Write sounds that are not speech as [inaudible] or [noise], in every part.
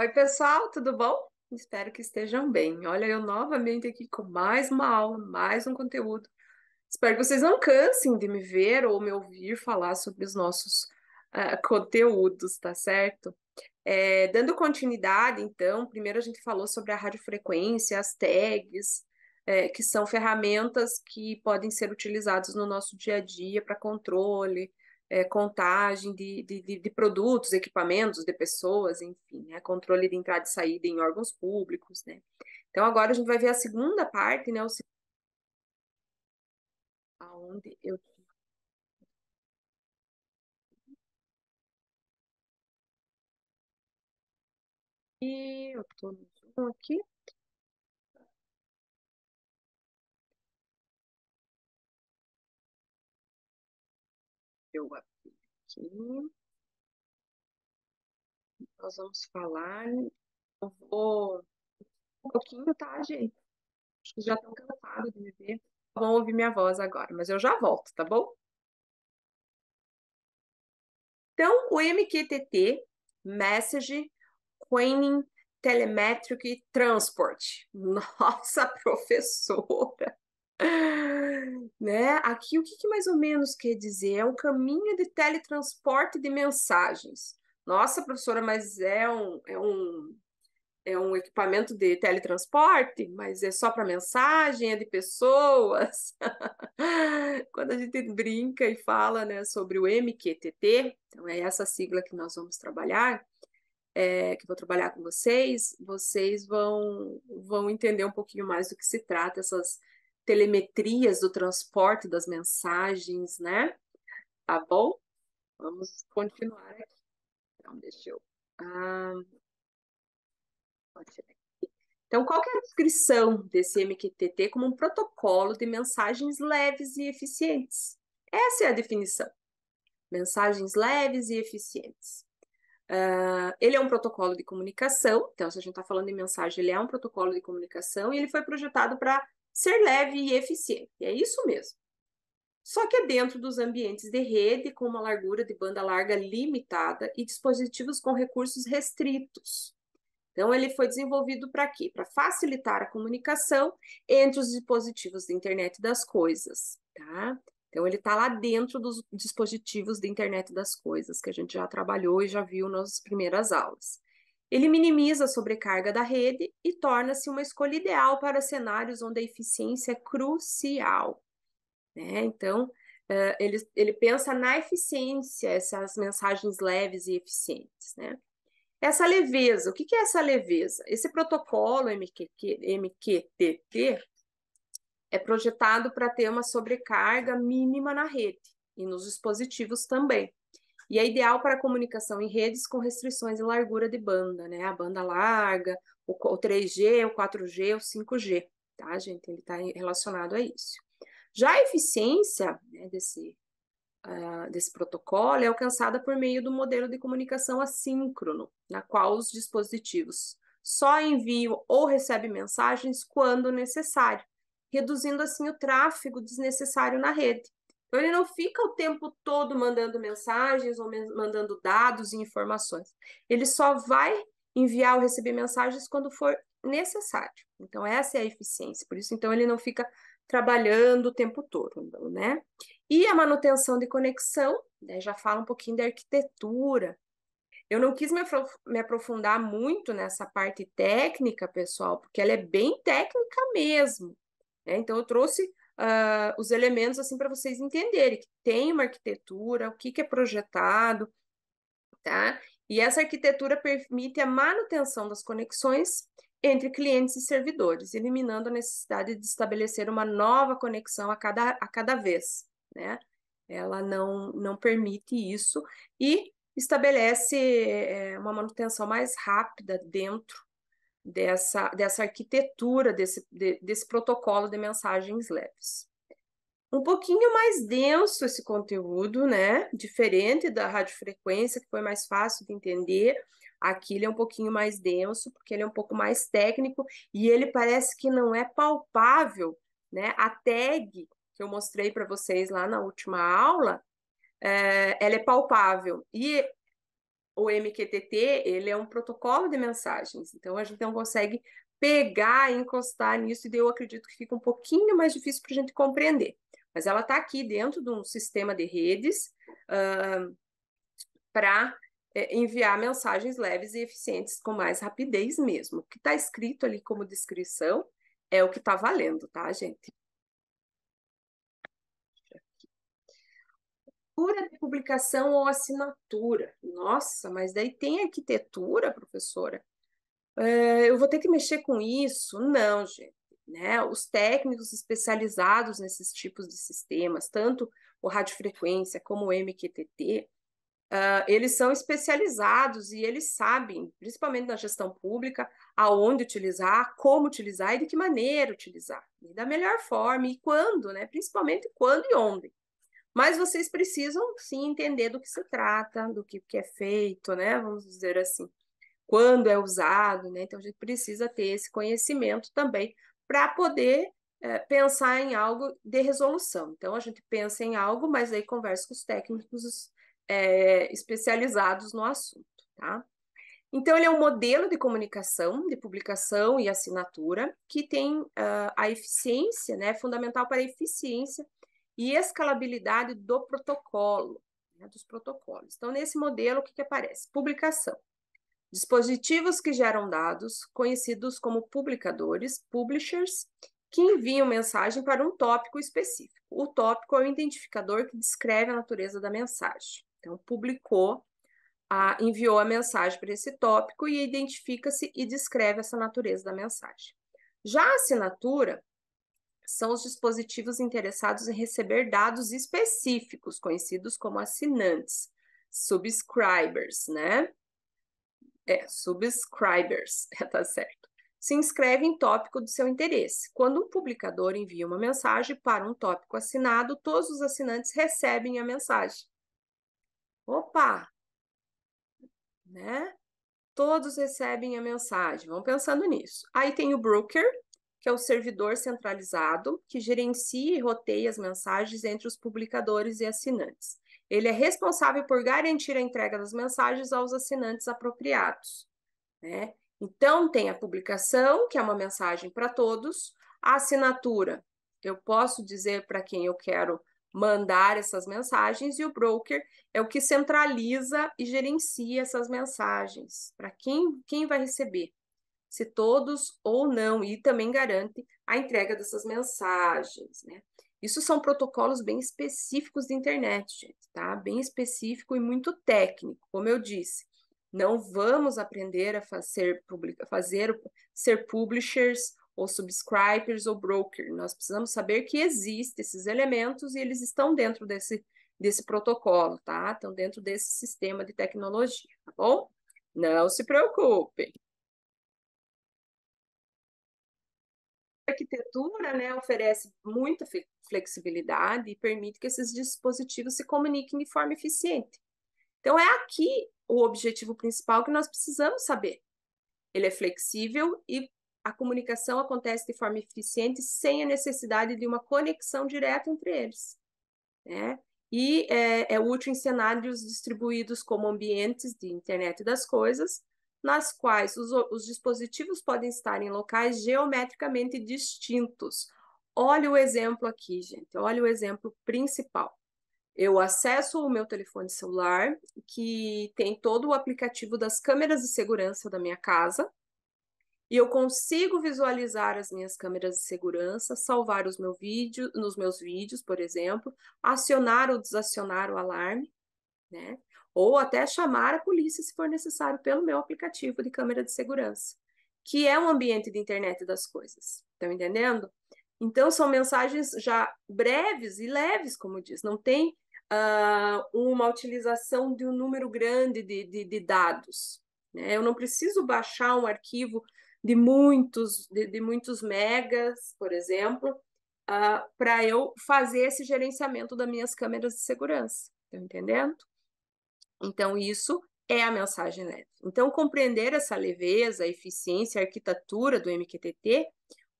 Oi, pessoal, tudo bom? Espero que estejam bem. Olha, eu novamente aqui com mais uma aula, mais um conteúdo. Espero que vocês não cansem de me ver ou me ouvir falar sobre os nossos uh, conteúdos, tá certo? É, dando continuidade, então, primeiro a gente falou sobre a radiofrequência, as tags, é, que são ferramentas que podem ser utilizadas no nosso dia a dia para controle, é, contagem de, de, de, produtos, equipamentos, de pessoas, enfim, né? controle de entrada e saída em órgãos públicos, né? Então agora a gente vai ver a segunda parte, né? O... Aonde eu e eu tô no zoom aqui. eu abri, aqui. Nós vamos falar. Eu vou um pouquinho, tá, gente? Acho que já estão cansados de me ver. Vão ouvir minha voz agora, mas eu já volto, tá bom? Então, o MQTT, Message Quening Telemetric Transport. [laughs] Nossa, professora! né? Aqui o que, que, mais ou menos quer dizer? É um caminho de teletransporte de mensagens. Nossa, professora, mas é um, é um, é um equipamento de teletransporte, mas é só para mensagem, é de pessoas. [laughs] Quando a gente brinca e fala né, sobre o MQTT, então é essa sigla que nós vamos trabalhar, é, que vou trabalhar com vocês, vocês vão, vão entender um pouquinho mais do que se trata essas telemetrias do transporte das mensagens, né? Tá bom? Vamos continuar aqui. Então, deixa eu. Ah, então, qual é a descrição desse MQTT como um protocolo de mensagens leves e eficientes? Essa é a definição. Mensagens leves e eficientes. Uh, ele é um protocolo de comunicação, então, se a gente está falando de mensagem, ele é um protocolo de comunicação e ele foi projetado para ser leve e eficiente. é isso mesmo. Só que é dentro dos ambientes de rede, com uma largura de banda larga limitada e dispositivos com recursos restritos. Então, ele foi desenvolvido para quê? Para facilitar a comunicação entre os dispositivos de internet das coisas, tá? Então, ele está lá dentro dos dispositivos de internet das coisas, que a gente já trabalhou e já viu nas primeiras aulas. Ele minimiza a sobrecarga da rede e torna-se uma escolha ideal para cenários onde a eficiência é crucial. Né? Então, uh, ele, ele pensa na eficiência, essas mensagens leves e eficientes. Né? Essa leveza, o que, que é essa leveza? Esse protocolo MQQ, MQTT é projetado para ter uma sobrecarga mínima na rede e nos dispositivos também e é ideal para comunicação em redes com restrições e largura de banda, né? A banda larga, o, 3G, o 4G, o 5G, tá, gente? Ele está relacionado a isso. Já a eficiência né, desse, uh, desse protocolo é alcançada por meio do modelo de comunicação assíncrono, na qual os dispositivos só enviam ou recebem mensagens quando necessário, reduzindo assim o tráfego desnecessário na rede. Então, ele não fica o tempo todo mandando mensagens ou mandando dados e informações. Ele só vai enviar ou receber mensagens quando for necessário. Então, essa é a eficiência. Por isso, então, ele não fica trabalhando o tempo todo, então, né? E a manutenção de conexão, né, já fala um pouquinho da arquitetura. Eu não quis me aprofundar muito nessa parte técnica, pessoal, porque ela é bem técnica mesmo. Né? Então, eu trouxe uh, os elementos assim para vocês entenderem que tem uma arquitetura, o que, que é projetado, tá? E essa arquitetura permite a manutenção das conexões entre clientes e servidores, eliminando a necessidade de estabelecer uma nova conexão a cada, a cada vez, né? Ela não, não permite isso e estabelece é, uma manutenção mais rápida dentro dessa, dessa arquitetura, desse, de, desse protocolo de mensagens leves. Um pouquinho mais denso esse conteúdo, né? Diferente da radiofrequência, que foi mais fácil de entender, Aqui ele é um pouquinho mais denso, porque ele é um pouco mais técnico e ele parece que não é palpável, né? A tag que eu mostrei para vocês lá na última aula, é, ela é palpável. E o MQTT, ele é um protocolo de mensagens, então a gente não consegue pegar e encostar nisso, e eu acredito que fica um pouquinho mais difícil para a gente compreender. Mas ela está aqui dentro de um sistema de redes uh, para é, eh, enviar mensagens leves e eficientes com mais rapidez mesmo. O que está escrito ali como descrição é o que está valendo, tá, gente? arquitetura de publicação ou assinatura. Nossa, mas daí tem arquitetura, professora? Eh, eu vou ter que mexer com isso? Não, gente. Né? Os técnicos especializados nesses tipos de sistemas, tanto o radiofrequência como o MQTT, uh, ah, eles são especializados e eles sabem, principalmente na gestão pública, aonde utilizar, como utilizar e de que maneira utilizar, e da melhor forma e quando, né? Principalmente quando e onde. Mas vocês precisam sim entender do que se trata, do que, que é feito, né? Vamos dizer assim, quando é usado, né? Então a gente precisa ter esse conhecimento também para poder é, pensar em algo de resolução. Então a gente pensa em algo, mas aí conversa com os técnicos é, especializados no assunto, tá? Então, ele é um modelo de comunicação, de publicação e assinatura que tem uh, a eficiência, né, fundamental para a eficiência e escalabilidade do protocolo, né, dos protocolos. Então, nesse modelo, o que, que aparece? Publicação. Dispositivos que geram dados, conhecidos como publicadores, publishers, que enviam mensagem para um tópico específico. O tópico é o identificador que descreve a natureza da mensagem. Então, publicou, a, enviou a mensagem para esse tópico e identifica-se e descreve essa natureza da mensagem. Já a assinatura são os dispositivos interessados em receber dados específicos, conhecidos como assinantes, subscribers, né? É, subscribers, [laughs] tá certo. Se inscreve em tópico do seu interesse. Quando um publicador envia uma mensagem para um tópico assinado, todos os assinantes recebem a mensagem. Opa! Né? Todos recebem a mensagem. Vamos pensando nisso. Aí tem o broker, que é o servidor centralizado, que gerencia e roteia as mensagens entre os publicadores e assinantes. Ele é responsável por garantir a entrega das mensagens aos assinantes apropriados. Né? Então, tem a publicação, que é uma mensagem para todos, a assinatura, eu posso dizer para quem eu quero mandar essas mensagens, e o broker é o que centraliza e gerencia essas mensagens, para quem, quem vai receber se todos ou não, e também garante a entrega dessas mensagens, né? Isso são protocolos bem específicos de internet, gente, tá? Bem específico e muito técnico, como eu disse. Não vamos aprender a fazer, publica, fazer ser publishers ou subscribers ou broker. Nós precisamos saber que existem esses elementos e eles estão dentro desse, desse protocolo, tá? Estão dentro desse sistema de tecnologia, tá bom? Não se preocupem. arquitetura né, oferece muita flexibilidade e permite que esses dispositivos se comuniquem de forma eficiente. Então, é aqui o objetivo principal que nós precisamos saber. Ele é flexível e a comunicação acontece de forma eficiente sem a necessidade de uma conexão direta entre eles. Né? E é, é útil em cenários distribuídos como ambientes de internet das coisas, nas quais os, os dispositivos podem estar em locais geometricamente distintos. Olha o exemplo aqui, gente. Olha o exemplo principal. Eu acesso o meu telefone celular, que tem todo o aplicativo das câmeras de segurança da minha casa, e eu consigo visualizar as minhas câmeras de segurança, salvar os meus vídeos, nos meus vídeos, por exemplo, acionar ou desacionar o alarme, né? ou até chamar a polícia se for necessário pelo meu aplicativo de câmera de segurança, que é um ambiente de internet das coisas. Estão entendendo? Então são mensagens já breves e leves, como diz, não tem uh, uma utilização de um número grande de, de, de dados. Né? Eu não preciso baixar um arquivo de muitos, de, de muitos megas, por exemplo, uh, ah, para eu fazer esse gerenciamento das minhas câmeras de segurança. Estão entendendo? Então, isso é a mensagem leve. Então, compreender essa leveza, eficiência, arquitetura do MQTT,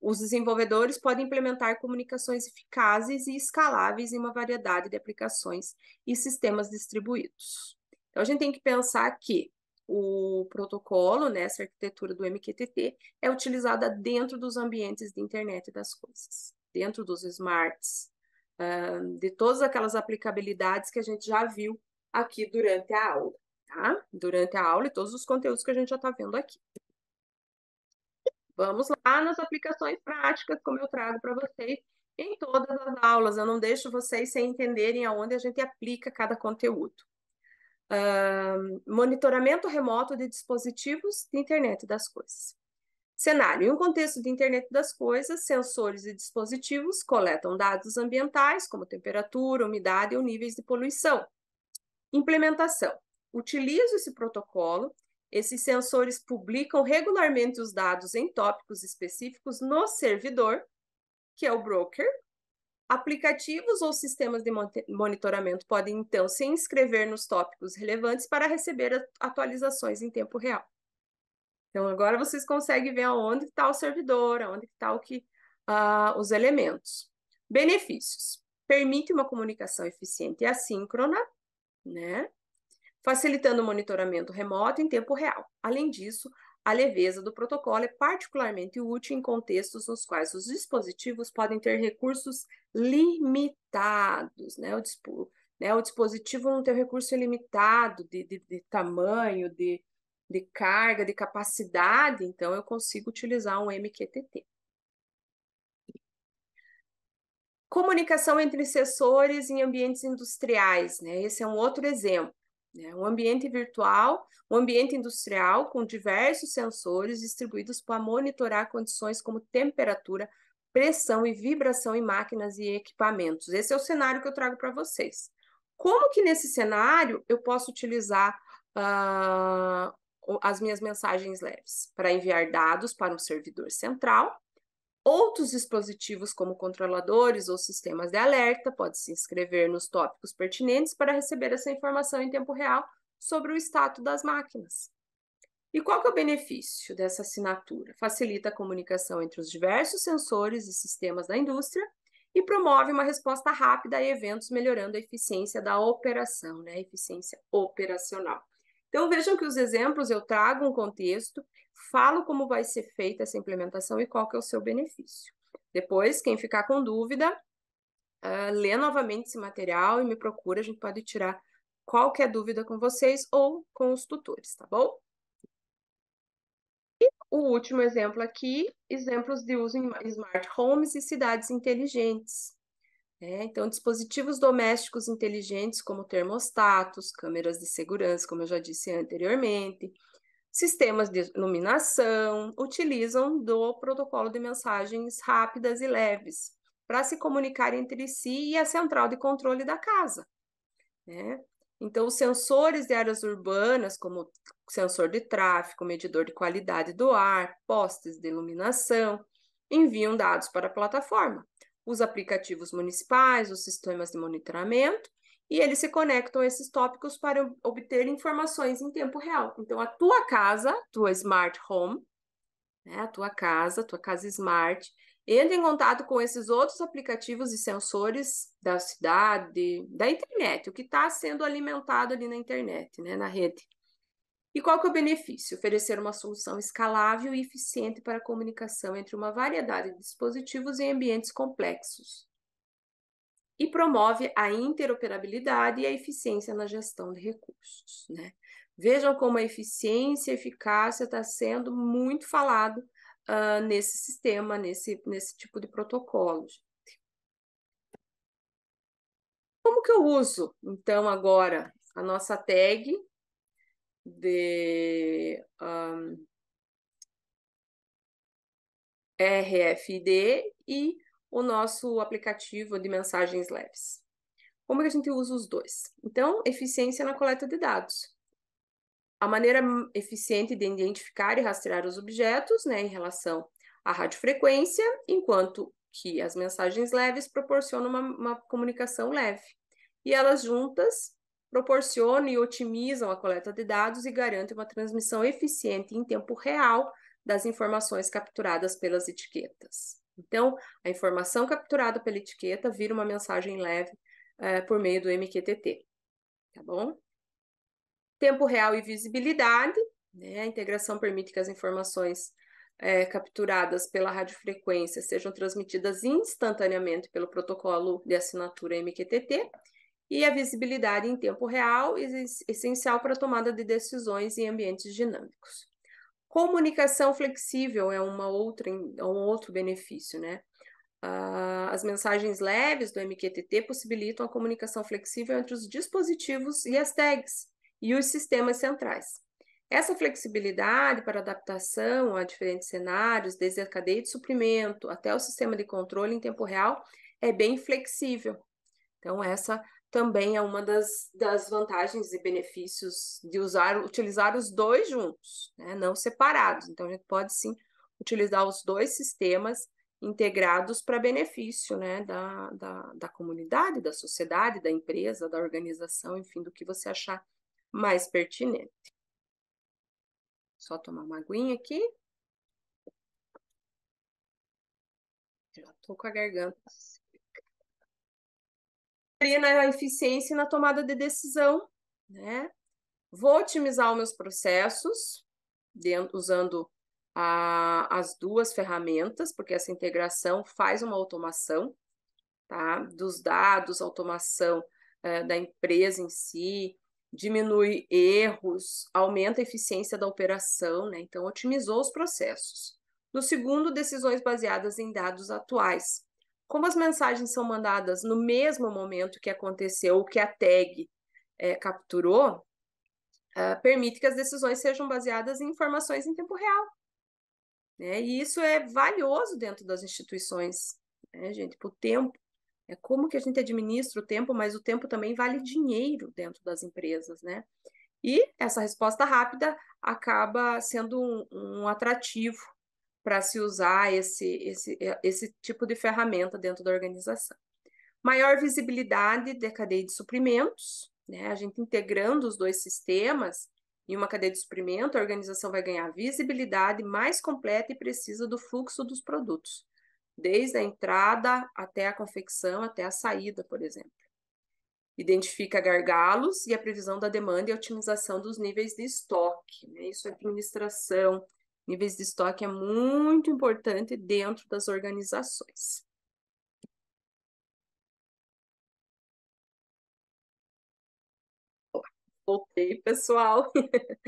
os desenvolvedores podem implementar comunicações eficazes e escaláveis em uma variedade de aplicações e sistemas distribuídos. Então, a gente tem que pensar que o protocolo, né, essa arquitetura do MQTT, é utilizada dentro dos ambientes de internet das coisas, dentro dos smarts, de todas aquelas aplicabilidades que a gente já viu aqui durante a aula, tá? Durante a aula e todos os conteúdos que a gente já está vendo aqui. Vamos lá nas aplicações práticas, como eu trago para vocês em todas as aulas. Eu não deixo vocês sem entenderem aonde a gente aplica cada conteúdo. Uh, monitoramento remoto de dispositivos de internet das coisas. Cenário: em um contexto de internet das coisas, sensores e dispositivos coletam dados ambientais, como temperatura, umidade ou níveis de poluição. Implementação. Utilizo esse protocolo. Esses sensores publicam regularmente os dados em tópicos específicos no servidor, que é o broker. Aplicativos ou sistemas de monitoramento podem, então, se inscrever nos tópicos relevantes para receber atualizações em tempo real. Então, agora vocês conseguem ver aonde está o servidor, aonde está o que, uh, os elementos. Benefícios. Permite uma comunicação eficiente e assíncrona, né? Facilitando o monitoramento remoto em tempo real. Além disso, a leveza do protocolo é particularmente útil em contextos nos quais os dispositivos podem ter recursos limitados, né? O, né? o dispositivo não tem recurso ilimitado de, de, de tamanho, de, de carga, de capacidade, então eu consigo utilizar um MQTT. Comunicação entre sensores em ambientes industriais, né? Esse é um outro exemplo. Né? Um ambiente virtual, um ambiente industrial com diversos sensores distribuídos para monitorar condições como temperatura, pressão e vibração em máquinas e equipamentos. Esse é o cenário que eu trago para vocês. Como que nesse cenário eu posso utilizar uh, as minhas mensagens leves para enviar dados para um servidor central Outros dispositivos, como controladores ou sistemas de alerta, podem se inscrever nos tópicos pertinentes para receber essa informação em tempo real sobre o status das máquinas. E qual que é o benefício dessa assinatura? Facilita a comunicação entre os diversos sensores e sistemas da indústria e promove uma resposta rápida a eventos, melhorando a eficiência da operação, né? eficiência operacional. Então, vejam que os exemplos eu trago um contexto, falo como vai ser feita essa implementação e qual que é o seu benefício. Depois, quem ficar com dúvida, uh, lê novamente esse material e me procura, a gente pode tirar qualquer dúvida com vocês ou com os tutores, tá bom? E o último exemplo aqui, exemplos de uso em smart homes e cidades inteligentes. É, então, dispositivos domésticos inteligentes, como termostatos, câmeras de segurança, como eu já disse anteriormente, sistemas de iluminação, utilizam do protocolo de mensagens rápidas e leves para se comunicar entre si e a central de controle da casa. Né? Então, os sensores de áreas urbanas, como sensor de tráfego, medidor de qualidade do ar, postes de iluminação, enviam dados para a plataforma os aplicativos municipais, os sistemas de monitoramento, e eles se conectam a esses tópicos para obter informações em tempo real. Então, a tua casa, tua smart home, né, a tua casa, tua casa smart, entra em contato com esses outros aplicativos e sensores da cidade, da internet, o que está sendo alimentado ali na internet, né, na rede. E qual que é o benefício? Oferecer uma solução escalável e eficiente para a comunicação entre uma variedade de dispositivos em ambientes complexos. E promove a interoperabilidade e a eficiência na gestão de recursos. Né? Vejam como a eficiência e eficácia está sendo muito falado uh, nesse sistema, nesse, nesse tipo de protocolo. Como que eu uso, então, agora a nossa tag de um, RFID e o nosso aplicativo de mensagens leves. Como que a gente usa os dois? Então, eficiência na coleta de dados. A maneira eficiente de identificar e rastrear os objetos, né, em relação à radiofrequência, enquanto que as mensagens leves proporcionam uma, uma comunicação leve. E elas juntas proporcionam e otimizam a coleta de dados e garantem uma transmissão eficiente em tempo real das informações capturadas pelas etiquetas. Então, a informação capturada pela etiqueta vira uma mensagem leve é, por meio do MQTT, tá bom? Tempo real e visibilidade, né? A integração permite que as informações é, capturadas pela radiofrequência sejam transmitidas instantaneamente pelo protocolo de assinatura MQTT e a visibilidade em tempo real, é essencial para a tomada de decisões em ambientes dinâmicos. Comunicação flexível é uma outra, é um outro benefício, né? Uh, as mensagens leves do MQTT possibilitam a comunicação flexível entre os dispositivos e as tags e os sistemas centrais. Essa flexibilidade para adaptação a diferentes cenários, desde a cadeia de suprimento até o sistema de controle em tempo real, é bem flexível. Então, essa também é uma das, das vantagens e benefícios de usar utilizar os dois juntos, né? não separados. Então, a gente pode sim utilizar os dois sistemas integrados para benefício né? da, da, da comunidade, da sociedade, da empresa, da organização, enfim, do que você achar mais pertinente. Só tomar uma aguinha aqui. Já estou com a garganta na eficiência e na tomada de decisão, né? Vou otimizar os meus processos dentro, usando a, as duas ferramentas, porque essa integração faz uma automação, tá? Dos dados, automação eh, da empresa em si, diminui erros, aumenta a eficiência da operação, né? Então, otimizou os processos. No segundo, decisões baseadas em dados atuais como as mensagens são mandadas no mesmo momento que aconteceu, que a tag é, capturou, ah, permite que as decisões sejam baseadas em informações em tempo real. Né? E isso é valioso dentro das instituições, né, gente? para o tempo. É como que a gente administra o tempo, mas o tempo também vale dinheiro dentro das empresas, né? E essa resposta rápida acaba sendo um, um atrativo para se usar esse, esse, eh, esse tipo de ferramenta dentro da organização. Maior visibilidade da cadeia de suprimentos, né? a gente integrando os dois sistemas em uma cadeia de suprimento, a organização vai ganhar visibilidade mais completa e precisa do fluxo dos produtos, desde a entrada até a confecção, até a saída, por exemplo. Identifica gargalos e a previsão da demanda e a otimização dos níveis de estoque, né? isso é administração, Níveis de estoque é muito importante dentro das organizações. Voltei, pessoal. [laughs]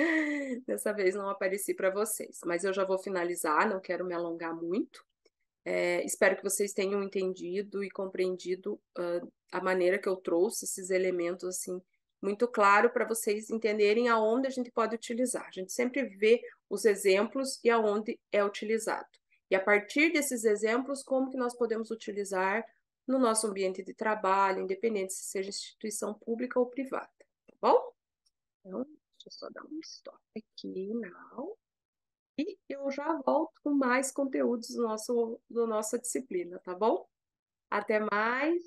Dessa vez não apareci para vocês, mas eu já vou finalizar, não quero me alongar muito. É, espero que vocês tenham entendido e compreendido uh, a maneira que eu trouxe esses elementos assim muito claro para vocês entenderem aonde a gente pode utilizar. A gente sempre vê os exemplos e aonde é utilizado. E a partir desses exemplos, como que nós podemos utilizar no nosso ambiente de trabalho, independente se seja instituição pública ou privada, tá bom? Então, deixa eu só dar um stop aqui, não. E eu já volto com mais conteúdos do nosso, da nossa disciplina, tá bom? Até mais!